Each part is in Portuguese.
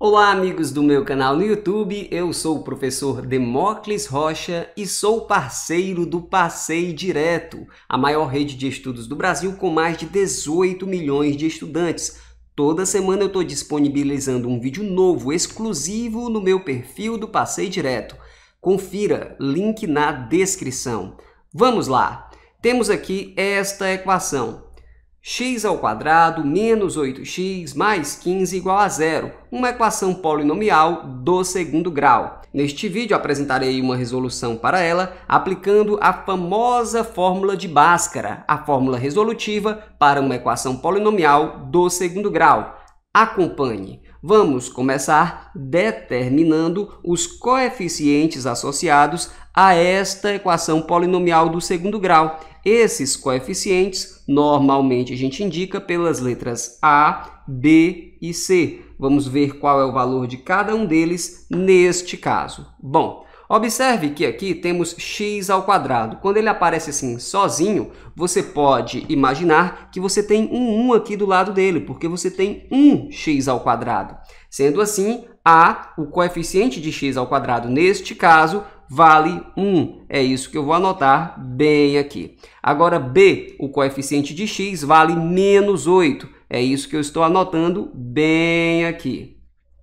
Olá, amigos do meu canal no YouTube. Eu sou o professor Demócles Rocha e sou parceiro do Passei Direto, a maior rede de estudos do Brasil com mais de 18 milhões de estudantes. Toda semana eu estou disponibilizando um vídeo novo, exclusivo, no meu perfil do Passei Direto. Confira, link na descrição. Vamos lá! Temos aqui esta equação x ao quadrado menos 8x mais 15 igual a zero, uma equação polinomial do segundo grau. Neste vídeo apresentarei uma resolução para ela aplicando a famosa fórmula de Bhaskara, a fórmula resolutiva para uma equação polinomial do segundo grau. Acompanhe! Vamos começar determinando os coeficientes associados a esta equação polinomial do segundo grau. Esses coeficientes normalmente a gente indica pelas letras A, B e C. Vamos ver qual é o valor de cada um deles neste caso. Bom, Observe que aqui temos x ao quadrado. Quando ele aparece assim sozinho, você pode imaginar que você tem um 1 aqui do lado dele, porque você tem um x ao quadrado. Sendo assim, a, o coeficiente de x ao quadrado neste caso, vale 1. É isso que eu vou anotar bem aqui. Agora, B, o coeficiente de x, vale menos 8. É isso que eu estou anotando bem aqui.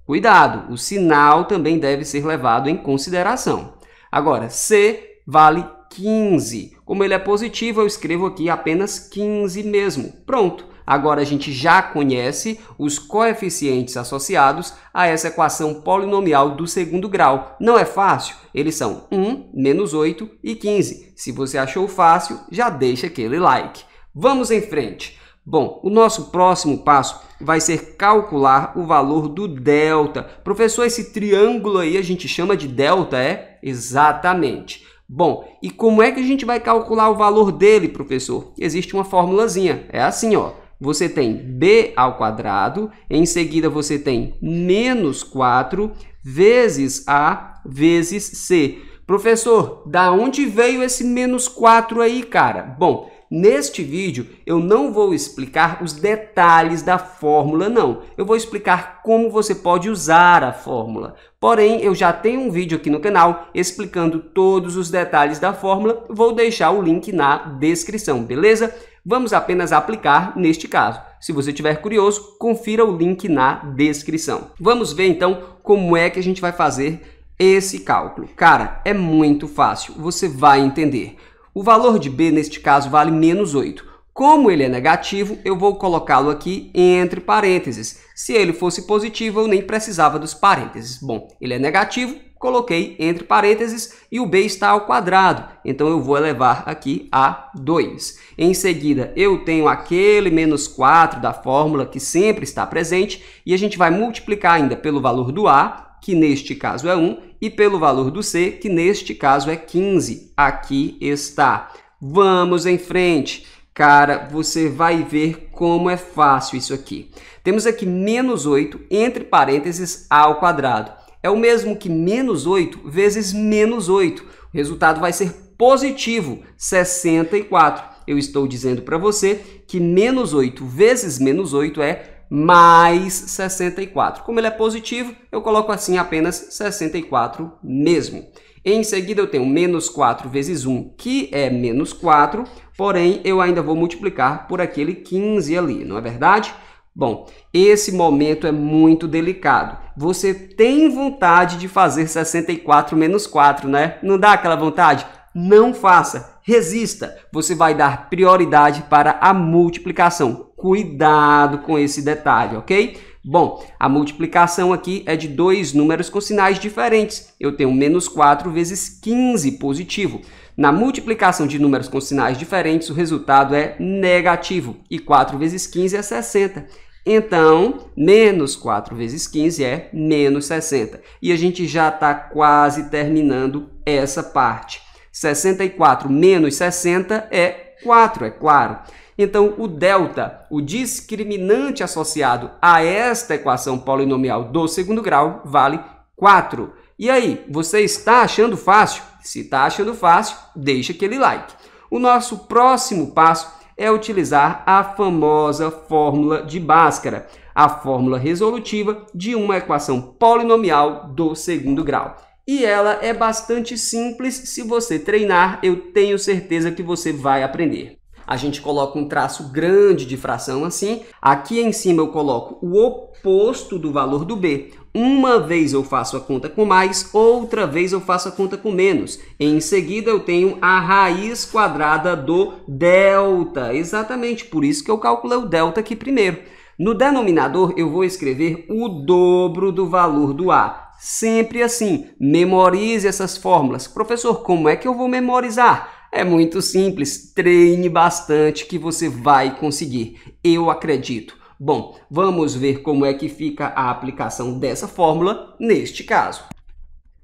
Cuidado, o sinal também deve ser levado em consideração. Agora, C vale 15. Como ele é positivo, eu escrevo aqui apenas 15 mesmo. Pronto. Agora a gente já conhece os coeficientes associados a essa equação polinomial do segundo grau. Não é fácil? Eles são 1, menos 8 e 15. Se você achou fácil, já deixa aquele like. Vamos em frente. Bom, o nosso próximo passo vai ser calcular o valor do delta. Professor, esse triângulo aí a gente chama de delta, é? Exatamente. Bom, e como é que a gente vai calcular o valor dele, professor? Existe uma formulazinha. É assim, ó você tem b ao quadrado, em seguida você tem menos 4 vezes a vezes c. Professor, da onde veio esse menos 4 aí, cara? Bom, neste vídeo eu não vou explicar os detalhes da fórmula, não. Eu vou explicar como você pode usar a fórmula. Porém, eu já tenho um vídeo aqui no canal explicando todos os detalhes da fórmula. Vou deixar o link na descrição, beleza? Vamos apenas aplicar neste caso. Se você estiver curioso, confira o link na descrição. Vamos ver então como é que a gente vai fazer esse cálculo. Cara, é muito fácil, você vai entender. O valor de B neste caso vale menos 8. Como ele é negativo, eu vou colocá-lo aqui entre parênteses. Se ele fosse positivo, eu nem precisava dos parênteses. Bom, ele é negativo, coloquei entre parênteses e o b está ao quadrado, então eu vou elevar aqui a 2. Em seguida, eu tenho aquele menos 4 da fórmula que sempre está presente e a gente vai multiplicar ainda pelo valor do a, que neste caso é 1, e pelo valor do c, que neste caso é 15. Aqui está. Vamos em frente. Cara, você vai ver como é fácil isso aqui. Temos aqui menos 8 entre parênteses a ao quadrado é o mesmo que menos 8 vezes menos 8. O resultado vai ser positivo, 64. Eu estou dizendo para você que menos 8 vezes menos 8 é mais 64. Como ele é positivo, eu coloco assim apenas 64 mesmo. Em seguida, eu tenho menos 4 vezes 1, que é menos 4, porém, eu ainda vou multiplicar por aquele 15 ali, não é verdade? Bom, esse momento é muito delicado. Você tem vontade de fazer 64 menos 4, né? Não dá aquela vontade? Não faça, resista. Você vai dar prioridade para a multiplicação. Cuidado com esse detalhe, ok? Bom, a multiplicação aqui é de dois números com sinais diferentes. Eu tenho menos 4 vezes 15 positivo. Na multiplicação de números com sinais diferentes, o resultado é negativo. E 4 vezes 15 é 60. Então, menos 4 vezes 15 é menos 60. E a gente já está quase terminando essa parte. 64 menos 60 é 4, é claro. Então, o delta, o discriminante associado a esta equação polinomial do segundo grau, vale 4. E aí, você está achando fácil? Se está achando fácil, deixa aquele like. O nosso próximo passo é utilizar a famosa fórmula de Bhaskara, a fórmula resolutiva de uma equação polinomial do segundo grau. E ela é bastante simples, se você treinar, eu tenho certeza que você vai aprender a gente coloca um traço grande de fração assim. Aqui em cima eu coloco o oposto do valor do B. Uma vez eu faço a conta com mais, outra vez eu faço a conta com menos. Em seguida, eu tenho a raiz quadrada do delta. Exatamente, por isso que eu calculei o delta aqui primeiro. No denominador, eu vou escrever o dobro do valor do A. Sempre assim, memorize essas fórmulas. Professor, como é que eu vou memorizar? É muito simples, treine bastante que você vai conseguir. Eu acredito. Bom, vamos ver como é que fica a aplicação dessa fórmula neste caso.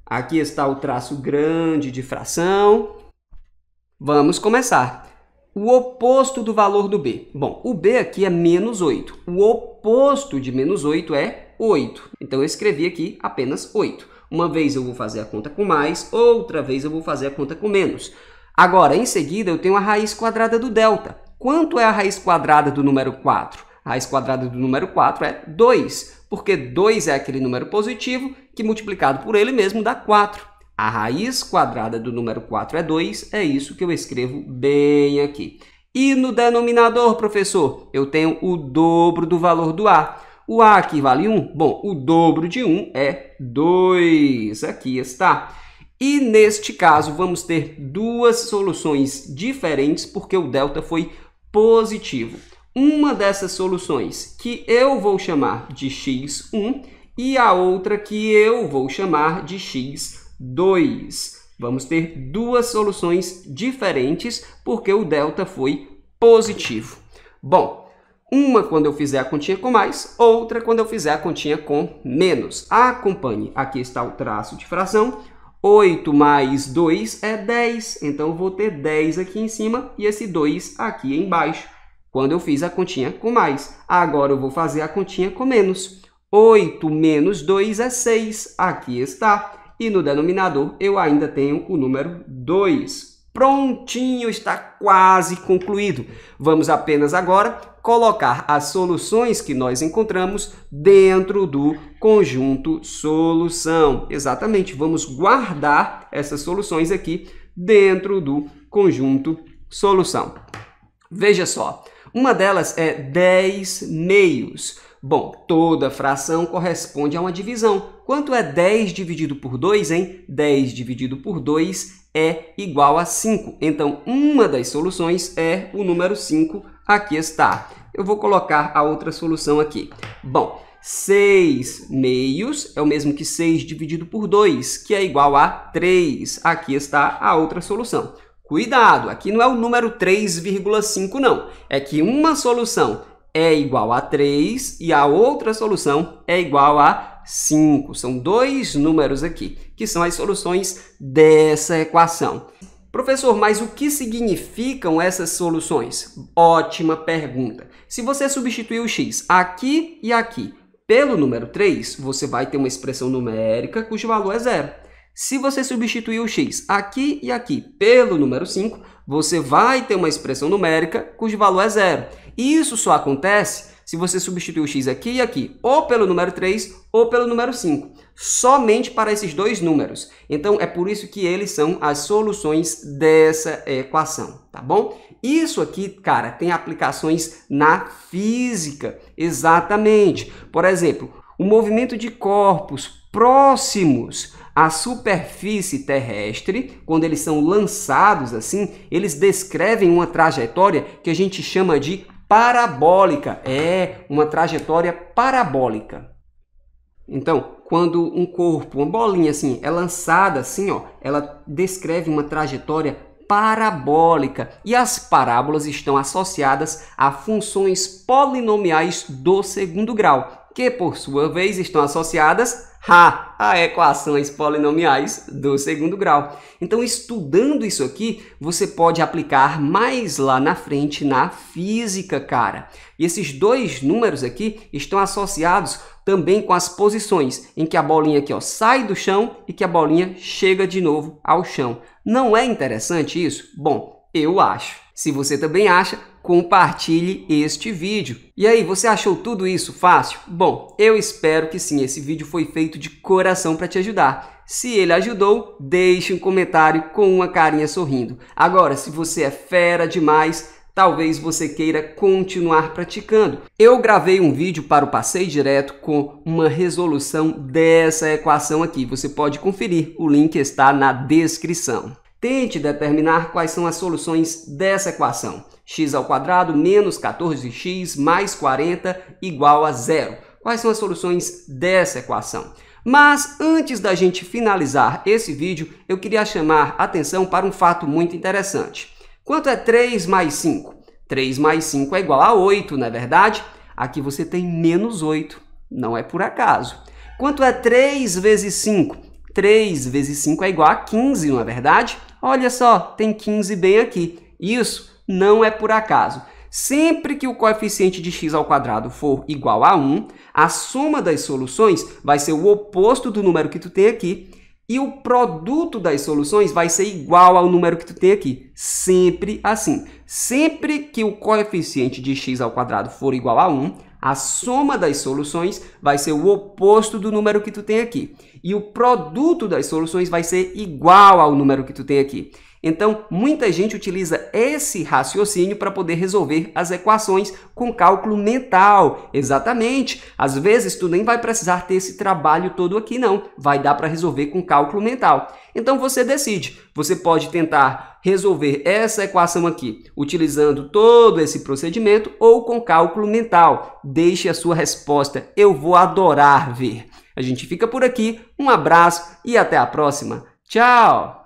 Aqui está o traço grande de fração. Vamos começar. O oposto do valor do b. Bom, o b aqui é menos 8. O oposto de menos 8 é 8. Então, eu escrevi aqui apenas 8. Uma vez eu vou fazer a conta com mais, outra vez eu vou fazer a conta com menos. Agora, em seguida, eu tenho a raiz quadrada do delta. Quanto é a raiz quadrada do número 4? A raiz quadrada do número 4 é 2, porque 2 é aquele número positivo que multiplicado por ele mesmo dá 4. A raiz quadrada do número 4 é 2, é isso que eu escrevo bem aqui. E no denominador, professor, eu tenho o dobro do valor do A. O A aqui vale 1? Bom, o dobro de 1 é 2. Aqui está. E neste caso, vamos ter duas soluções diferentes, porque o delta foi positivo. Uma dessas soluções que eu vou chamar de x1 e a outra que eu vou chamar de x2. Vamos ter duas soluções diferentes, porque o delta foi positivo. Bom, uma quando eu fizer a continha com mais, outra quando eu fizer a continha com menos. Acompanhe, aqui está o traço de fração 8 mais 2 é 10, então vou ter 10 aqui em cima e esse 2 aqui embaixo, quando eu fiz a continha com mais. Agora eu vou fazer a continha com menos. 8 menos 2 é 6, aqui está. E no denominador eu ainda tenho o número 2. Prontinho, está quase concluído. Vamos apenas agora colocar as soluções que nós encontramos dentro do conjunto solução. Exatamente, vamos guardar essas soluções aqui dentro do conjunto solução. Veja só, uma delas é 10 meios. Bom, toda fração corresponde a uma divisão. Quanto é 10 dividido por 2, hein? 10 dividido por 2 é igual a 5. Então, uma das soluções é o número 5. Aqui está. Eu vou colocar a outra solução aqui. Bom, 6 meios é o mesmo que 6 dividido por 2, que é igual a 3. Aqui está a outra solução. Cuidado, aqui não é o número 3,5 não. É que uma solução é igual a 3 e a outra solução é igual a 5. São dois números aqui, que são as soluções dessa equação. Professor, mas o que significam essas soluções? Ótima pergunta. Se você substituir o x aqui e aqui pelo número 3, você vai ter uma expressão numérica cujo valor é zero. Se você substituir o x aqui e aqui pelo número 5, você vai ter uma expressão numérica cujo valor é zero. isso só acontece se você substituir o x aqui e aqui, ou pelo número 3 ou pelo número 5, somente para esses dois números. Então, é por isso que eles são as soluções dessa equação, tá bom? Isso aqui, cara, tem aplicações na física, exatamente. Por exemplo, o movimento de corpos próximos a superfície terrestre, quando eles são lançados assim, eles descrevem uma trajetória que a gente chama de parabólica. É uma trajetória parabólica. Então, quando um corpo, uma bolinha assim, é lançada assim, ó, ela descreve uma trajetória parabólica e as parábolas estão associadas a funções polinomiais do segundo grau que por sua vez estão associadas a, a equações polinomiais do segundo grau. Então, estudando isso aqui, você pode aplicar mais lá na frente na física, cara. E esses dois números aqui estão associados também com as posições em que a bolinha aqui ó, sai do chão e que a bolinha chega de novo ao chão. Não é interessante isso? Bom, eu acho. Se você também acha, compartilhe este vídeo. E aí, você achou tudo isso fácil? Bom, eu espero que sim, esse vídeo foi feito de coração para te ajudar. Se ele ajudou, deixe um comentário com uma carinha sorrindo. Agora, se você é fera demais, talvez você queira continuar praticando. Eu gravei um vídeo para o passeio direto com uma resolução dessa equação aqui. Você pode conferir, o link está na descrição. Tente determinar quais são as soluções dessa equação. x ao quadrado menos 14x mais 40 igual a zero. Quais são as soluções dessa equação? Mas antes da gente finalizar esse vídeo, eu queria chamar atenção para um fato muito interessante. Quanto é 3 mais 5? 3 mais 5 é igual a 8, não é verdade? Aqui você tem menos 8, não é por acaso. Quanto é 3 vezes 5? 3 vezes 5 é igual a 15, não é verdade? Olha só, tem 15 bem aqui. Isso não é por acaso. Sempre que o coeficiente de x ao quadrado for igual a 1, a soma das soluções vai ser o oposto do número que tu tem aqui e o produto das soluções vai ser igual ao número que tu tem aqui. Sempre assim. Sempre que o coeficiente de x ao quadrado for igual a 1, a soma das soluções vai ser o oposto do número que tu tem aqui. E o produto das soluções vai ser igual ao número que tu tem aqui. Então, muita gente utiliza esse raciocínio para poder resolver as equações com cálculo mental. Exatamente. Às vezes, tu nem vai precisar ter esse trabalho todo aqui, não. Vai dar para resolver com cálculo mental. Então, você decide. Você pode tentar resolver essa equação aqui utilizando todo esse procedimento ou com cálculo mental. Deixe a sua resposta. Eu vou adorar ver. A gente fica por aqui. Um abraço e até a próxima. Tchau!